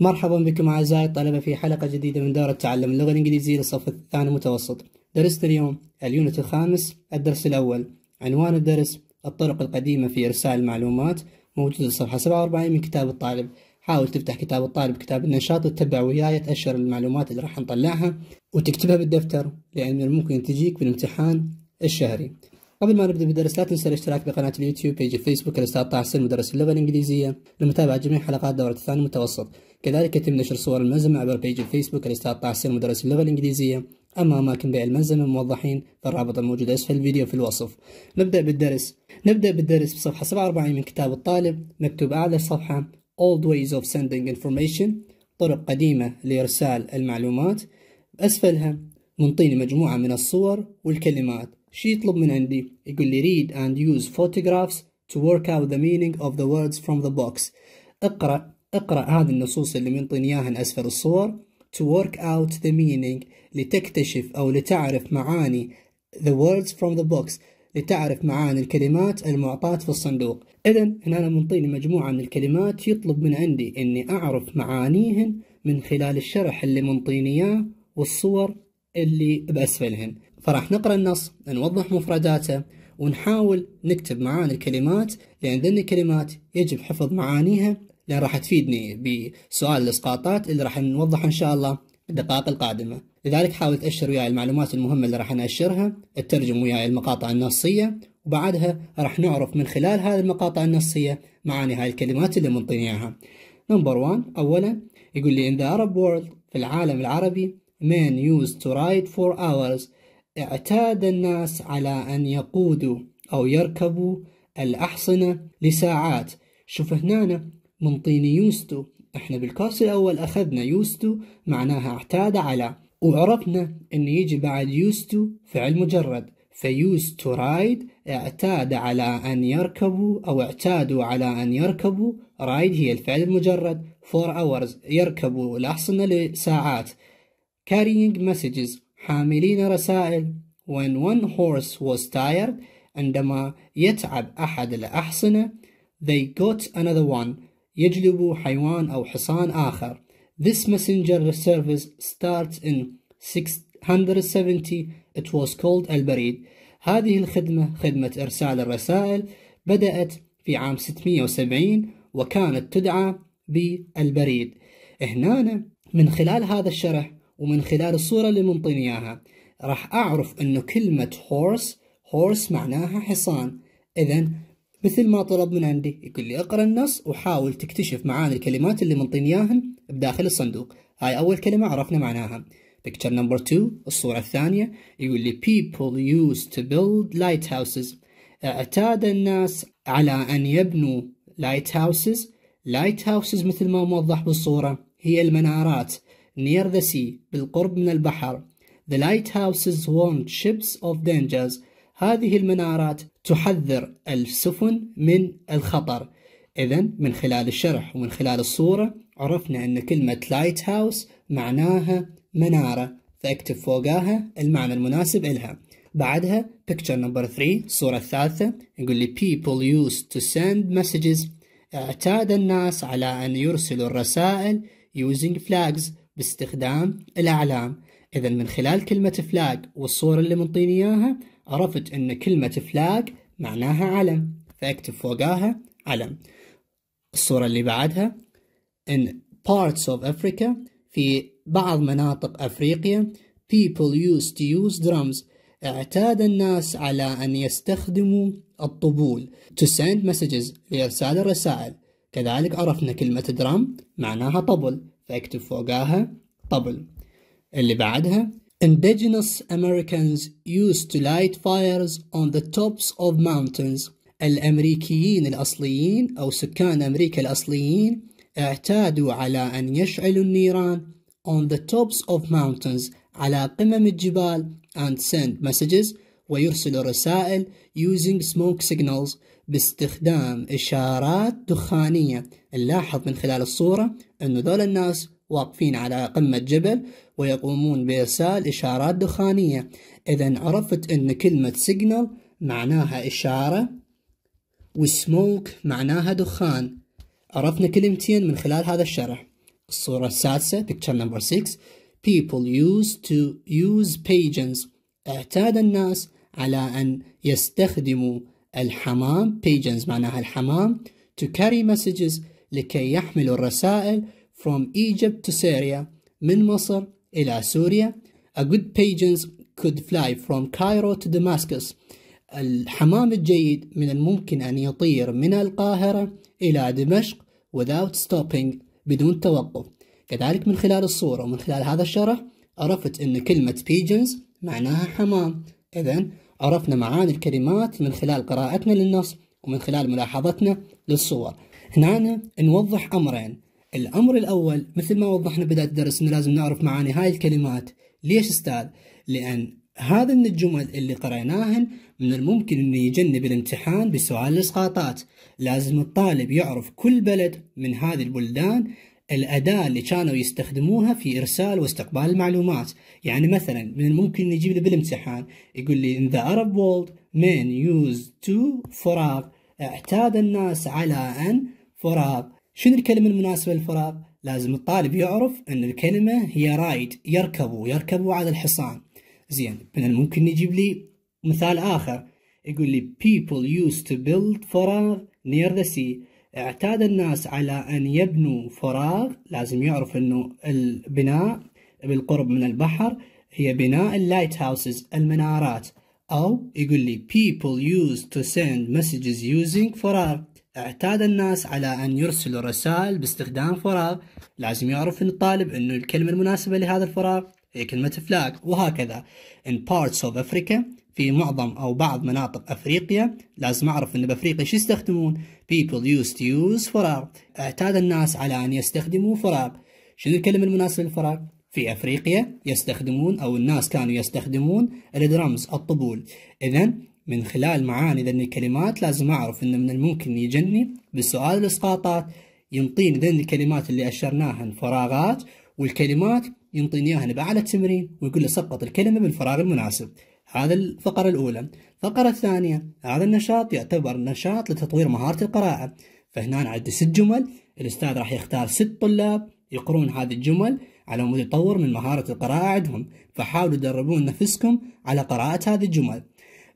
مرحبا بكم أعزائي الطلبة في حلقة جديدة من دورة تعلم اللغة الإنجليزية للصف الثاني المتوسط درسنا اليوم اليونت الخامس الدرس الأول عنوان الدرس الطرق القديمة في إرسال المعلومات موجود الصفحة 47 من كتاب الطالب حاول تفتح كتاب الطالب كتاب النشاط وتتبع وياي تأشر المعلومات اللي راح نطلعها وتكتبها بالدفتر لأن ممكن تجيك في الامتحان الشهري قبل ما نبدأ بالدرس لا تنسى الاشتراك بقناة اليوتيوب بيج الفيسبوك الأستاذ طه حسين مدرس اللغة الإنجليزية لمتابعة جميع حلقات دورة الثاني المتوسط كذلك يتم نشر صور الملزمة عبر بيج الفيسبوك الأستاذ طه حسين مدرس اللغة الإنجليزية أما أماكن بيع الملزمة الموضحين فالرابط الموجود أسفل الفيديو في الوصف نبدأ بالدرس نبدأ بالدرس بصفحة 47 من كتاب الطالب مكتوب أعلى الصفحة Old ways of sending information طرق قديمة لإرسال المعلومات أسفلها منطيني مجموعة من الصور والكلمات شو يطلب من عندي يقول لي read and use photographs to work out the meaning of the words from the box اقرأ اقرأ هذه النصوص اللي منطيني اياهن أسفل الصور to work out the meaning لتكتشف أو لتعرف معاني the words from the box لتعرف معاني الكلمات المعطاة في الصندوق إذا هنا أنا منطيني مجموعة من الكلمات يطلب من عندي أني أعرف معانيهن من خلال الشرح اللي منطيني إياه والصور اللي بأسفلهن فراح نقرأ النص نوضح مفرداته ونحاول نكتب معاني الكلمات لأن ذن الكلمات يجب حفظ معانيها لأن راح تفيدني بسؤال الإسقاطات اللي راح نوضحه إن شاء الله الدقائق القادمة لذلك حاول تأشر وياي المعلومات المهمة اللي راح نأشرها تترجم وياي المقاطع النصية وبعدها راح نعرف من خلال هذه المقاطع النصية معاني هاي الكلمات اللي منطيني إياها نمبر 1 أولا يقول لي in the Arab world في العالم العربي men used to write for hours اعتاد الناس على أن يقودوا أو يركبوا الأحصنة لساعات شوف هنا من طين يوستو احنا بالكورس الأول أخذنا يوستو معناها اعتاد على وعرفنا أن يجي بعد يوستو فعل مجرد فيوز تو رايد اعتاد على أن يركبوا أو اعتادوا على أن يركبوا رايد هي الفعل المجرد فور أورز يركبوا الأحصنة لساعات carrying messages حاملين رسائل When one horse was tired عندما يتعب أحد الأحصنة they got another one يجلب حيوان أو حصان آخر This messenger service starts in 670 it was called البريد هذه الخدمة خدمة إرسال الرسائل بدأت في عام 670 وكانت تدعى بالبريد هنا من خلال هذا الشرح ومن خلال الصورة اللي منطيني إياها راح أعرف إنه كلمة horse horse معناها حصان إذا مثل ما طلب من عندي يقول لي اقرأ النص وحاول تكتشف معاني الكلمات اللي منطيني إياهم بداخل الصندوق هاي أول كلمة عرفنا معناها Picture number two الصورة الثانية يقول لي people used to build lighthouses اعتاد الناس على أن يبنوا lighthouses lighthouses مثل ما موضح بالصورة هي المنارات near the sea بالقرب من البحر The lighthouses warn ships of dangers هذه المنارات تحذر السفن من الخطر إذا من خلال الشرح ومن خلال الصورة عرفنا أن كلمة lighthouse معناها منارة فاكتب فوقاها المعنى المناسب إلها بعدها picture number 3 الصورة الثالثة يقول لي people used to send messages اعتاد الناس على أن يرسلوا الرسائل using flags باستخدام الأعلام إذا من خلال كلمة فلاج والصورة اللي منطيني إياها عرفت أن كلمة فلاج معناها علم فأكتب فوقها علم الصورة اللي بعدها in parts of Africa في بعض مناطق أفريقيا people used to use drums اعتاد الناس على أن يستخدموا الطبول to send messages لإرسال الرسائل كذلك عرفنا كلمة درام معناها طبل فاكتب فوقها طبل اللي بعدها Indigenous Americans used to light fires on the tops of mountains الأمريكيين الأصليين أو سكان أمريكا الأصليين اعتادوا على أن يشعلوا النيران on the tops of mountains على قمم الجبال and send messages ويرسلوا رسائل using smoke signals باستخدام إشارات دخانية نلاحظ من خلال الصورة أنه ذول الناس واقفين على قمة جبل ويقومون بإرسال إشارات دخانية إذا عرفت أن كلمة سيجنال معناها إشارة وسموك معناها دخان عرفنا كلمتين من خلال هذا الشرح الصورة السادسة picture number 6 people used to use pigeons اعتاد الناس على أن يستخدموا الحمام pigeons معناها الحمام to carry messages لكي يحملوا الرسائل from Egypt to Syria من مصر إلى سوريا a good pigeons could fly from Cairo to Damascus الحمام الجيد من الممكن أن يطير من القاهرة إلى دمشق without stopping بدون توقف كذلك من خلال الصورة ومن خلال هذا الشرح عرفت أن كلمة pigeons معناها حمام إذن عرفنا معاني الكلمات من خلال قراءتنا للنص ومن خلال ملاحظتنا للصور هنا نوضح أمرين الأمر الأول مثل ما وضحنا بداية الدرس أنه لازم نعرف معاني هاي الكلمات ليش أستاذ؟ لأن هذا من الجمل اللي قريناهن من الممكن أنه يجنب الامتحان بسؤال الإسقاطات لازم الطالب يعرف كل بلد من هذه البلدان الأداة اللي كانوا يستخدموها في إرسال واستقبال المعلومات يعني مثلا من الممكن نجيب لي بالامتحان يقول لي in the Arab world men use to فراغ اعتاد الناس على أن فراغ شنو الكلمة المناسبة للفراغ؟ لازم الطالب يعرف أن الكلمة هي رايد يركبوا يركبوا على الحصان زين من الممكن نجيب لي مثال آخر يقول لي people used to build فراغ near the sea اعتاد الناس على أن يبنوا فراغ لازم يعرف أنه البناء بالقرب من البحر هي بناء اللايت هاوسز المنارات أو يقول لي people used to send messages using فراغ اعتاد الناس على أن يرسلوا رسائل باستخدام فراغ لازم يعرف أن الطالب أنه الكلمة المناسبة لهذا الفراغ هي كلمة فلاج وهكذا in parts of Africa في معظم أو بعض مناطق أفريقيا لازم أعرف أن بأفريقيا شو يستخدمون people used to use فراغ اعتاد الناس على أن يستخدموا فراغ شنو الكلمة المناسبة للفراغ؟ في أفريقيا يستخدمون أو الناس كانوا يستخدمون الدرمز الطبول إذا من خلال معاني ذن الكلمات لازم أعرف أن من الممكن يجني بسؤال الإسقاطات ينطيني ذن الكلمات اللي أشرناها فراغات والكلمات ينطيني اياها باعلى التمرين ويقول له سقط الكلمه بالفراغ المناسب هذا الفقرة الأولى الفقرة الثانية هذا النشاط يعتبر نشاط لتطوير مهارة القراءة فهنا نعد ست جمل الأستاذ راح يختار ست طلاب يقرون هذه الجمل على مود يطور من مهارة القراءة عندهم فحاولوا تدربون نفسكم على قراءة هذه الجمل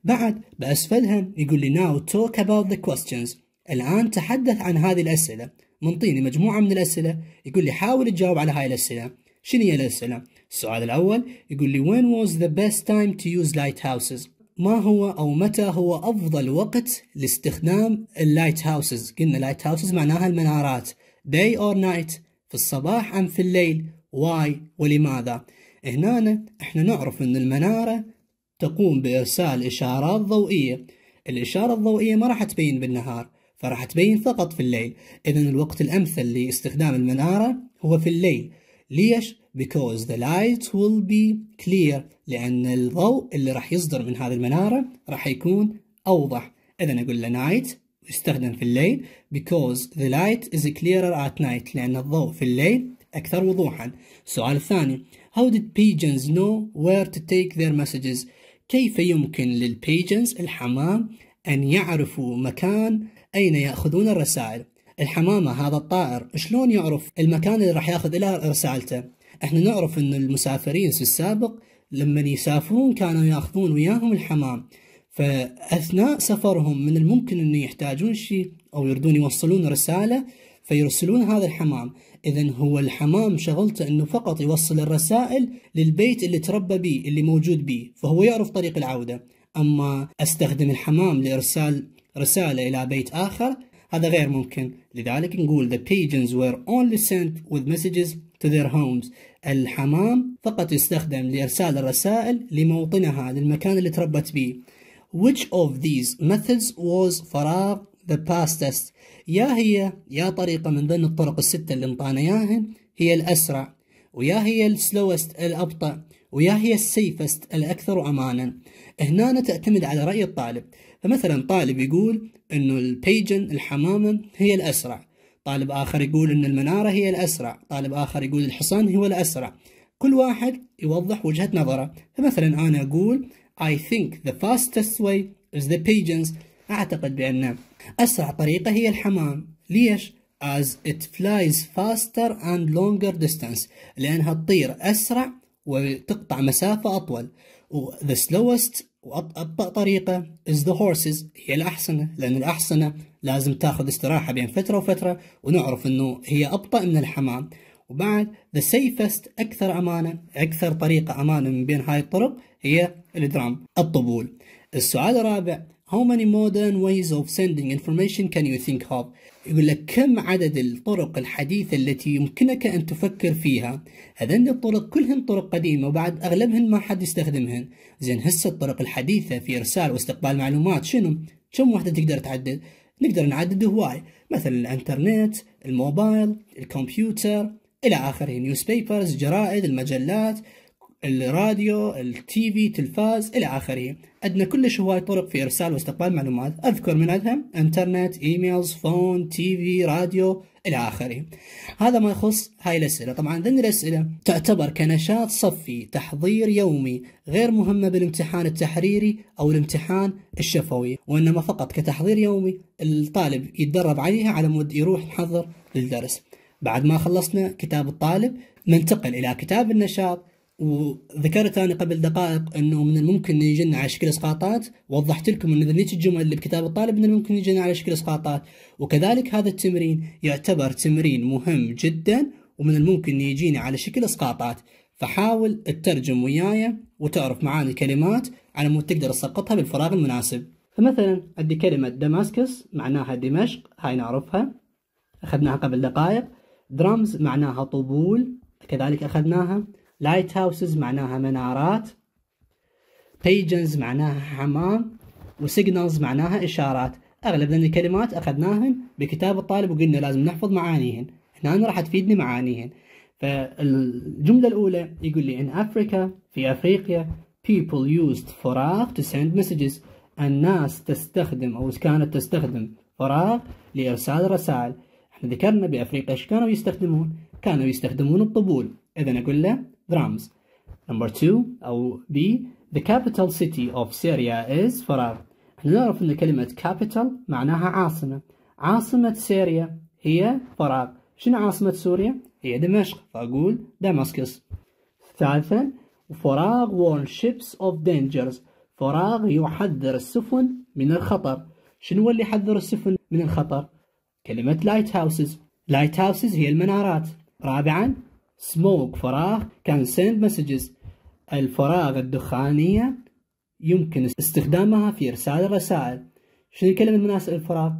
بعد بأسفلها يقول لي now talk about the questions الآن تحدث عن هذه الأسئلة منطيني مجموعة من الأسئلة يقول لي حاول تجاوب على هاي الأسئلة شنو هي الأسئلة السؤال الأول يقول لي when was the best time to use lighthouses ما هو أو متى هو أفضل وقت لاستخدام اللايت هاوسز قلنا لايت هاوسز معناها المنارات day or night في الصباح أم في الليل why ولماذا هنا احنا نعرف أن المنارة تقوم بإرسال إشارات ضوئية الإشارة الضوئية ما راح تبين بالنهار فراح تبين فقط في الليل إذا الوقت الأمثل لاستخدام المنارة هو في الليل ليش؟ because the light will be clear لأن الضوء اللي راح يصدر من هذه المنارة راح يكون أوضح إذا أقول له night يستخدم في الليل because the light is clearer at night لأن الضوء في الليل أكثر وضوحا السؤال الثاني how did pigeons know where to take their messages كيف يمكن للبيجنز الحمام أن يعرفوا مكان أين يأخذون الرسائل الحمامة هذا الطائر شلون يعرف المكان اللي راح ياخذ إلى رسالته احنا نعرف ان المسافرين في السابق لما يسافرون كانوا ياخذون وياهم الحمام فاثناء سفرهم من الممكن انه يحتاجون شيء او يردون يوصلون رساله فيرسلون هذا الحمام اذا هو الحمام شغلته انه فقط يوصل الرسائل للبيت اللي تربى بيه اللي موجود بيه فهو يعرف طريق العوده اما استخدم الحمام لارسال رساله الى بيت اخر هذا غير ممكن لذلك نقول the pigeons were only sent with messages to their homes الحمام فقط يستخدم لإرسال الرسائل لموطنها للمكان اللي تربت به which of these methods was فراغ the past test يا هي يا طريقة من ضمن الطرق الستة اللي انطانا ياهن هي الأسرع ويا هي السلوست الأبطأ ويا هي السيفست الأكثر أمانا هنا تعتمد على رأي الطالب فمثلا طالب يقول أنه البيجن الحمامة هي الأسرع طالب آخر يقول أن المنارة هي الأسرع طالب آخر يقول الحصان هو الأسرع كل واحد يوضح وجهة نظره فمثلا أنا أقول I think the fastest way is the pigeons أعتقد بأن أسرع طريقة هي الحمام ليش؟ as it flies faster and longer distance لأنها تطير أسرع وتقطع مسافة أطول و the slowest وأبطأ طريقة is the horses هي الأحصنة لأن الأحصنة لازم تاخذ استراحة بين فترة وفترة ونعرف أنه هي أبطأ من الحمام وبعد the safest أكثر أمانة أكثر طريقة أمانة من بين هاي الطرق هي الدرام الطبول السؤال الرابع How many modern ways of sending information can you think of? يقول لك كم عدد الطرق الحديثة التي يمكنك أن تفكر فيها؟ هذين الطرق كلهن طرق قديمة وبعد أغلبهن ما حد يستخدمهن. زين هسه الطرق الحديثة في إرسال واستقبال معلومات شنو؟ كم واحدة تقدر تعدد؟ نقدر نعدد هواي مثلا الانترنت، الموبايل، الكمبيوتر إلى آخره، نيوز بيبرز، جرائد، المجلات، الراديو التي في تلفاز إلى آخره عندنا كلش هواي طرق في إرسال واستقبال معلومات أذكر من عندها إنترنت إيميلز فون تي في راديو إلى آخره هذا ما يخص هاي الأسئلة طبعا ذن الأسئلة تعتبر كنشاط صفي تحضير يومي غير مهمة بالامتحان التحريري أو الامتحان الشفوي وإنما فقط كتحضير يومي الطالب يتدرب عليها على مود يروح يحضر للدرس بعد ما خلصنا كتاب الطالب ننتقل إلى كتاب النشاط وذكرت انا قبل دقائق انه من الممكن يجينا على شكل اسقاطات وضحت لكم ان ذنيت الجمل اللي بكتاب الطالب من الممكن يجينا على شكل اسقاطات وكذلك هذا التمرين يعتبر تمرين مهم جدا ومن الممكن يجينا على شكل اسقاطات فحاول تترجم وياي وتعرف معاني الكلمات على مود تقدر تسقطها بالفراغ المناسب فمثلا عندي كلمة دماسكس معناها دمشق هاي نعرفها أخذناها قبل دقائق درامز معناها طبول كذلك أخذناها لايت هاوسز معناها منارات بيجنز معناها حمام وسيجنالز معناها إشارات أغلب ذن الكلمات أخذناهن بكتاب الطالب وقلنا لازم نحفظ معانيهن هنا راح تفيدني معانيهن فالجملة الأولى يقول لي in Africa في أفريقيا people used فراغ to send messages الناس تستخدم أو كانت تستخدم فراغ لإرسال رسائل احنا ذكرنا بأفريقيا ايش كانوا يستخدمون كانوا يستخدمون الطبول إذا أقول له درامز نمبر 2 أو بي the capital city of Syria is فراغ احنا نعرف أن كلمة capital معناها عاصمة عاصمة سوريا هي فراغ شنو عاصمة سوريا؟ هي دمشق فأقول دمسكس ثالثا فراغ warn ships of dangers فراغ يحذر السفن من الخطر شنو اللي يحذر السفن من الخطر؟ كلمة lighthouses lighthouses هي المنارات رابعا سموك فراغ كان سيند مسجز الفراغ الدخانية يمكن استخدامها في إرسال الرسائل شنو الكلمة المناسبة للفراغ؟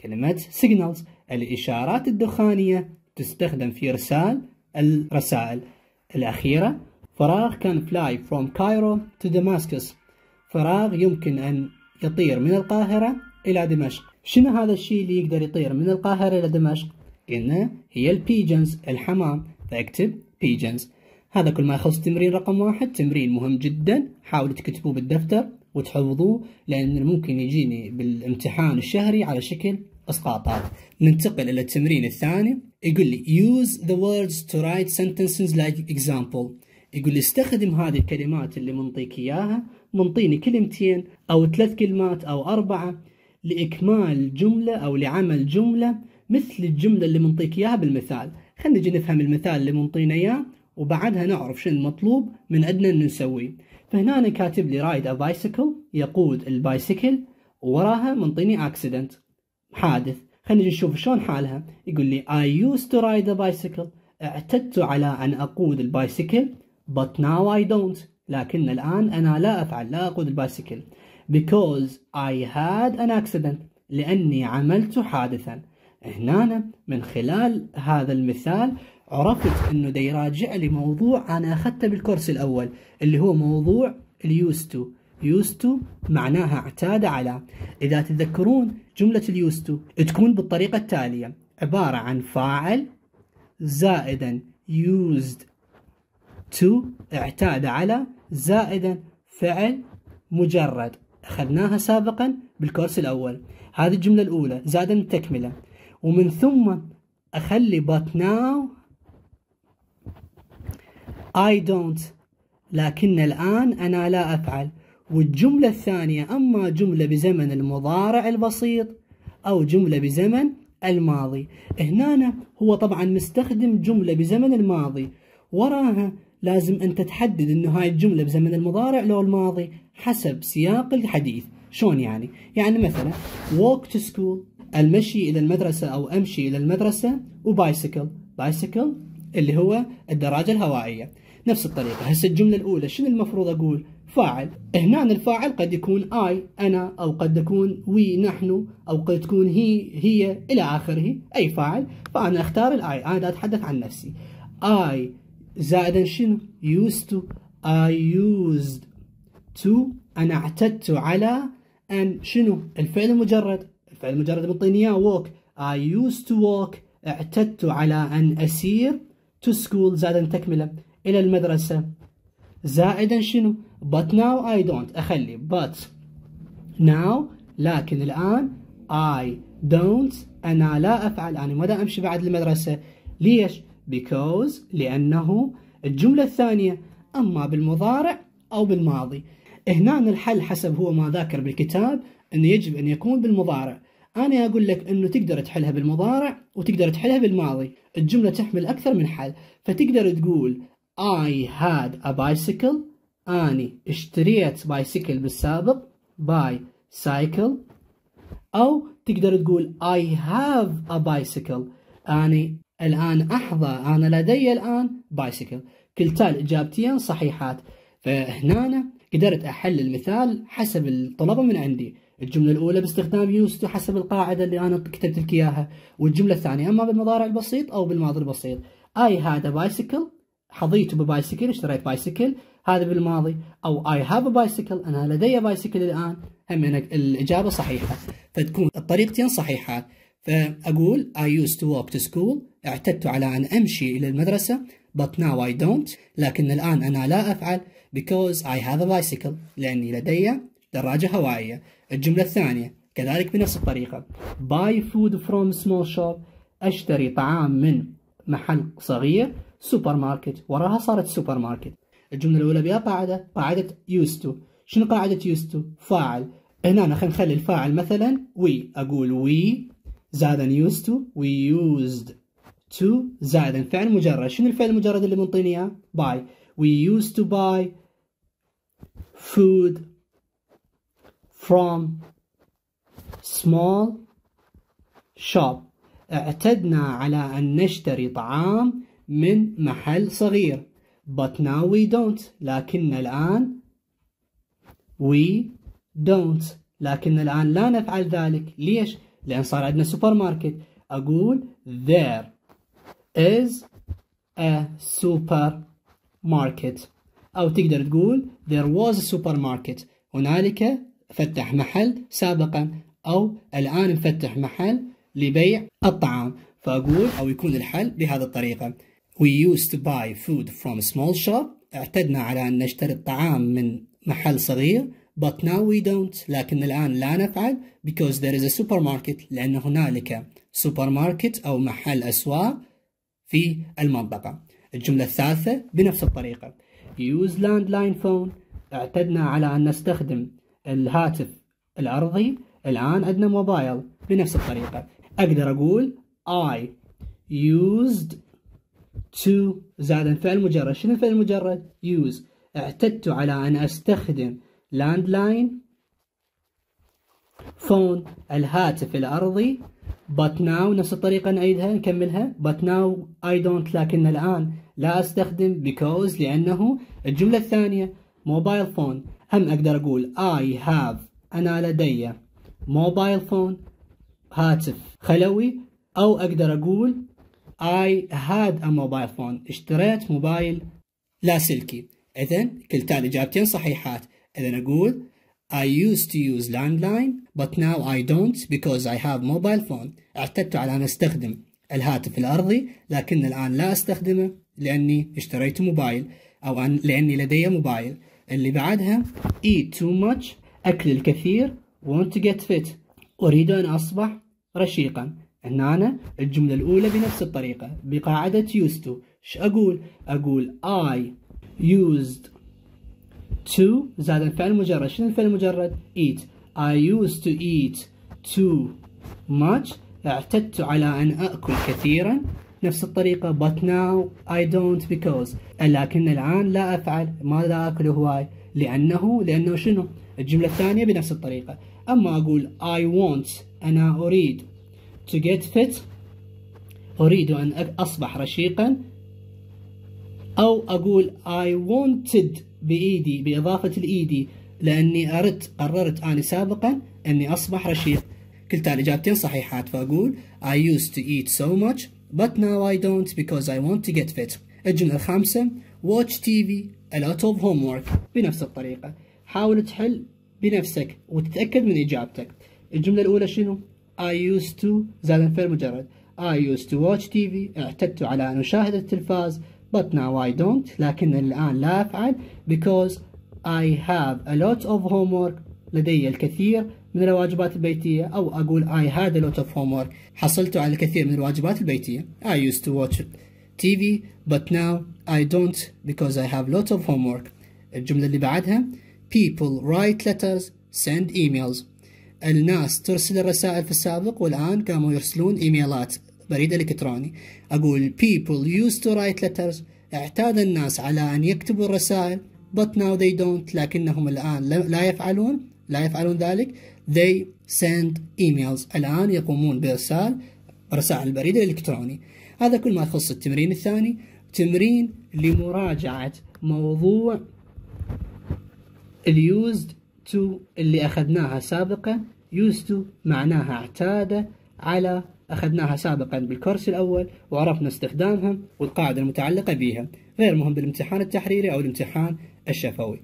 كلمة signals الإشارات الدخانية تستخدم في إرسال الرسائل الأخيرة فراغ كان fly from Cairo to دمشقس فراغ يمكن أن يطير من القاهرة إلى دمشق شنو هذا الشيء اللي يقدر يطير من القاهرة إلى دمشق؟ إنه هي البيجنز الحمام اكتب pigeons هذا كل ما يخص تمرين رقم واحد تمرين مهم جدا حاولوا تكتبوه بالدفتر وتحفظوه لأن ممكن يجيني بالامتحان الشهري على شكل اسقاطات ننتقل الى التمرين الثاني يقول لي use the words to write sentences like example يقول لي استخدم هذه الكلمات اللي منطيك اياها منطيني كلمتين او ثلاث كلمات او اربعه لاكمال جمله او لعمل جمله مثل الجمله اللي منطيك اياها بالمثال خلينا نجي نفهم المثال اللي منطينا اياه وبعدها نعرف شنو المطلوب من عندنا انه نسوي فهنا أنا كاتب لي رايد ا بايسكل يقود البايسكل وراها منطيني اكسيدنت حادث خلينا نجي نشوف شلون حالها يقول لي اي يوز تو رايد ا بايسكل اعتدت على أن أقود البايسكل but now I don't لكن الآن أنا لا أفعل لا أقود البايسكل because I had an accident لأني عملت حادثا هنا من خلال هذا المثال عرفت انه دا يراجع لي موضوع انا اخذته بالكورس الاول اللي هو موضوع اليوز تو يوز تو معناها اعتاد على اذا تتذكرون جمله اليوز تو تكون بالطريقه التاليه عباره عن فاعل زائدا used to اعتاد على زائدا فعل مجرد أخذناها سابقا بالكورس الأول هذه الجملة الأولى زائدا التكملة ومن ثم اخلي but now I don't لكن الآن أنا لا أفعل والجملة الثانية أما جملة بزمن المضارع البسيط أو جملة بزمن الماضي هنا هو طبعا مستخدم جملة بزمن الماضي وراها لازم انت تحدد أنه هاي الجملة بزمن المضارع لو الماضي حسب سياق الحديث شلون يعني يعني مثلا walk to school المشي إلى المدرسة أو أمشي إلى المدرسة وبايسكل بايسكل اللي هو الدراجة الهوائية نفس الطريقة هسه الجملة الأولى شنو المفروض أقول فاعل هنا الفاعل قد يكون اي أنا أو قد تكون وي نحن أو قد تكون هي هي إلى آخره أي فاعل فأنا أختار الآي أنا دا أتحدث عن نفسي اي زائدا شنو used to I used to أنا اعتدت على أن شنو الفعل المجرد الفعل المجرد بالطينية اياه walk I used to walk اعتدت على أن أسير to school زائدا تكملة إلى المدرسة زائدا شنو but now I don't أخلي but now لكن الآن I don't أنا لا أفعل أنا ماذا أمشي بعد المدرسة ليش because لأنه الجملة الثانية أما بالمضارع أو بالماضي هنا الحل حسب هو ما ذاكر بالكتاب أنه يجب أن يكون بالمضارع أنا أقول لك أنه تقدر تحلها بالمضارع وتقدر تحلها بالماضي الجملة تحمل أكثر من حل فتقدر تقول I had a bicycle أني اشتريت بايسيكل بالسابق باي سايكل أو تقدر تقول I have a bicycle أني الآن أحظى أنا لدي الآن بايسيكل كلتا الإجابتين صحيحات فهنا قدرت أحل المثال حسب الطلبة من عندي الجملة الأولى باستخدام يوست حسب القاعدة اللي أنا كتبت لك إياها والجملة الثانية إما بالمضارع البسيط أو بالماضي البسيط I had a bicycle حظيت ببايسكل اشتريت بايسكل هذا بالماضي أو I have a bicycle أنا لدي بايسكل الآن هم الإجابة صحيحة فتكون الطريقتين صحيحات فأقول I used to walk to school اعتدت على أن أمشي إلى المدرسة but now I don't لكن الآن أنا لا أفعل because I have a bicycle لأني لدي دراجة هوائية الجملة الثانية كذلك بنفس الطريقة buy food from small shop أشتري طعام من محل صغير سوبر ماركت وراها صارت سوبر ماركت الجملة الأولى بها قاعدة قاعدة used to شنو قاعدة used to فاعل هنا خلينا نخلي الفاعل مثلا we أقول we زائدا used to we used to زائدا فعل مجرد شنو الفعل المجرد اللي منطيني اياه buy we used to buy food from small shop اعتدنا على أن نشتري طعام من محل صغير but now we don't لكن الآن we don't لكن الآن لا نفعل ذلك ليش؟ لأن صار عندنا سوبر ماركت أقول there is a supermarket أو تقدر تقول there was a supermarket هنالك فتح محل سابقا أو الآن مفتح محل لبيع الطعام فأقول أو يكون الحل بهذه الطريقة We used to buy food from small shop اعتدنا على أن نشتري الطعام من محل صغير but now we don't لكن الآن لا نفعل because there is a supermarket لأن هنالك سوبر ماركت أو محل أسواق في المنطقة الجملة الثالثة بنفس الطريقة use landline phone اعتدنا على أن نستخدم الهاتف الأرضي الآن عندنا موبايل بنفس الطريقة أقدر أقول I used to زائد فعل مجرد شنو الفعل المجرد؟ use اعتدت على أن أستخدم لاين فون الهاتف الأرضي but now نفس الطريقة نعيدها نكملها but now I don't لكن الآن لا أستخدم because لأنه الجملة الثانية موبايل فون هم أقدر أقول I have أنا لدي موبايل فون هاتف خلوي أو أقدر أقول I had a mobile phone اشتريت موبايل لاسلكي إذا كلتا الإجابتين صحيحات إذا أقول I used to use landline but now I don't because I have mobile phone اعتدت على أن أستخدم الهاتف الأرضي لكن الآن لا أستخدمه لأني اشتريت موبايل أو لأني لدي موبايل اللي بعدها eat too much أكل الكثير want to get fit أريد أن أصبح رشيقا هنا أنا الجملة الأولى بنفس الطريقة بقاعدة used to ش أقول أقول I used to زائد الفعل المجرد شنو الفعل المجرد eat I used to eat too much اعتدت على أن أكل كثيرا نفس الطريقة but now I don't because لكن الآن لا أفعل ماذا أكل هواي لأنه لأنه شنو الجملة الثانية بنفس الطريقة أما أقول I want أنا أريد to get fit أريد أن أصبح رشيقا أو أقول I wanted بإيدي بإضافة الإيدي لأني أردت قررت أنا سابقا أني أصبح رشيق كلتا الإجابتين صحيحات فأقول I used to eat so much but now I don't because I want to get fit الجملة الخامسة watch TV a lot of homework بنفس الطريقة حاول تحل بنفسك وتتأكد من إجابتك الجملة الأولى شنو I used to زاد فعل مجرد I used to watch TV اعتدت على أن أشاهد التلفاز but now I don't لكن الآن لا أفعل because I have a lot of homework لدي الكثير من الواجبات البيتية أو أقول I had a lot of homework حصلت على الكثير من الواجبات البيتية I used to watch TV but now I don't because I have lot of homework الجملة اللي بعدها people write letters send emails الناس ترسل الرسائل في السابق والآن قاموا يرسلون إيميلات بريد إلكتروني أقول people used to write letters اعتاد الناس على أن يكتبوا الرسائل but now they don't لكنهم الآن لا يفعلون لا يفعلون ذلك they send emails الآن يقومون بإرسال رسائل البريد الإلكتروني هذا كل ما يخص التمرين الثاني تمرين لمراجعة موضوع اليوزد تو اللي أخذناها سابقا used to معناها اعتاد على أخذناها سابقا بالكورس الأول وعرفنا استخدامها والقاعدة المتعلقة بها غير مهم بالامتحان التحريري أو الامتحان الشفوي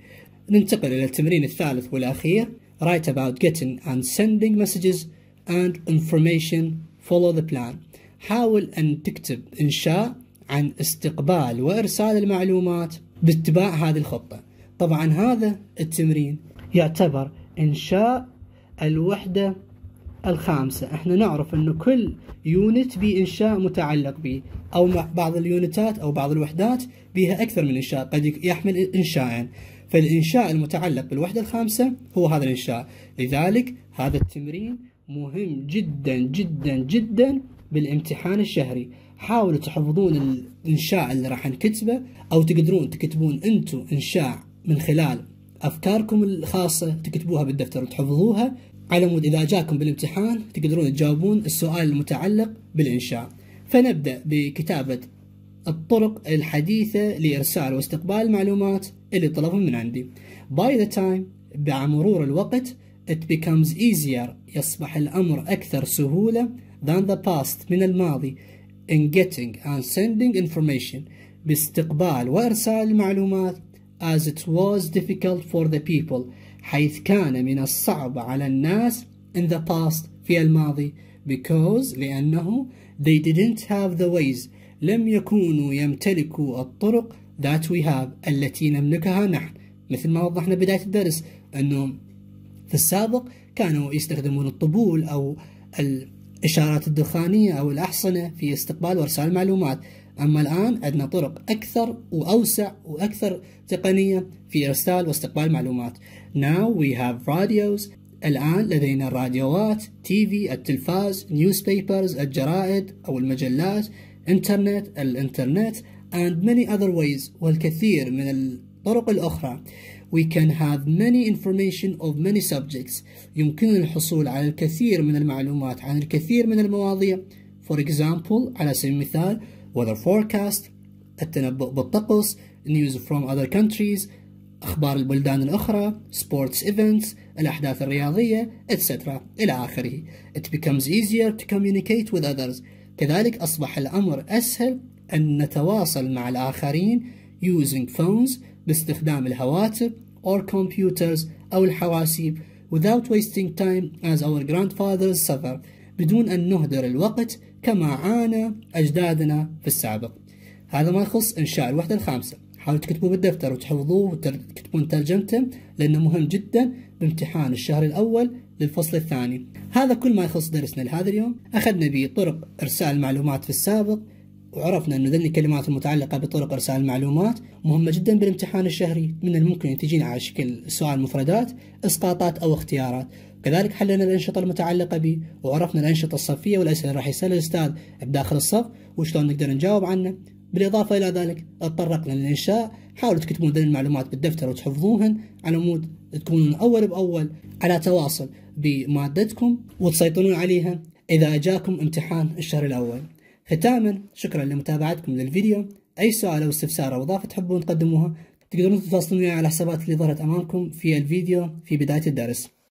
ننتقل إلى التمرين الثالث والأخير write about getting and sending messages and information follow the plan حاول أن تكتب إنشاء عن استقبال وإرسال المعلومات باتباع هذه الخطة طبعا هذا التمرين يعتبر إنشاء الوحدة الخامسة احنا نعرف انه كل يونت بإنشاء متعلق به أو بعض اليونتات أو بعض الوحدات بها أكثر من إنشاء قد يحمل إنشاءين فالإنشاء المتعلق بالوحدة الخامسة هو هذا الإنشاء لذلك هذا التمرين مهم جدا جدا جدا بالامتحان الشهري حاولوا تحفظون الإنشاء اللي راح نكتبه أو تقدرون تكتبون أنتم إنشاء من خلال أفكاركم الخاصة تكتبوها بالدفتر وتحفظوها على مود إذا جاكم بالامتحان تقدرون تجاوبون السؤال المتعلق بالإنشاء فنبدأ بكتابة الطرق الحديثة لإرسال واستقبال المعلومات اللي طلبه من عندي by the time مع مرور الوقت it becomes easier يصبح الأمر أكثر سهولة than the past من الماضي in getting and sending information باستقبال وإرسال المعلومات as it was difficult for the people حيث كان من الصعب على الناس in the past في الماضي because لأنه they didn't have the ways لم يكونوا يمتلكوا الطرق that we have التي نملكها نحن مثل ما وضحنا بداية الدرس أنه في السابق كانوا يستخدمون الطبول أو الإشارات الدخانية أو الأحصنة في استقبال وإرسال المعلومات أما الآن عندنا طرق أكثر وأوسع وأكثر تقنية في إرسال واستقبال المعلومات Now we have radios الآن لدينا الراديوات تي في التلفاز نيوز بيبرز الجرائد أو المجلات انترنت الانترنت and many other ways والكثير من الطرق الأخرى We can have many information of many subjects يمكننا الحصول على الكثير من المعلومات عن الكثير من المواضيع For example على سبيل المثال weather forecast التنبؤ بالطقس news from other countries أخبار البلدان الأخرى sports events الأحداث الرياضية etc إلى آخره It becomes easier to communicate with others كذلك أصبح الأمر أسهل أن نتواصل مع الآخرين using phones باستخدام الهواتف or computers أو الحواسيب without wasting time as our grandfathers suffer بدون أن نهدر الوقت كما عانى أجدادنا في السابق هذا ما يخص إنشاء الوحدة الخامسة حاولوا تكتبوه بالدفتر وتحفظوه وتكتبون ترجمته لأنه مهم جدا بامتحان الشهر الأول للفصل الثاني هذا كل ما يخص درسنا لهذا اليوم أخذنا به طرق إرسال المعلومات في السابق وعرفنا أن ذن الكلمات المتعلقة بطرق إرسال المعلومات مهمة جدا بالامتحان الشهري من الممكن أن تجينا على شكل سؤال مفردات إسقاطات أو اختيارات كذلك حلنا الأنشطة المتعلقة به وعرفنا الأنشطة الصفية والأسئلة اللي راح يسألها الأستاذ بداخل الصف وشلون نقدر نجاوب عنه بالإضافة إلى ذلك تطرقنا للإنشاء حاولوا تكتبون ذني المعلومات بالدفتر وتحفظوهن على مود تكونون أول بأول على تواصل بمادتكم وتسيطرون عليها إذا أجاكم امتحان الشهر الأول ختاما شكرا لمتابعتكم للفيديو أي سؤال أو استفسار أو إضافة تحبون تقدموها تقدرون تتواصلون معي على الحسابات اللي ظهرت أمامكم في الفيديو في بداية الدرس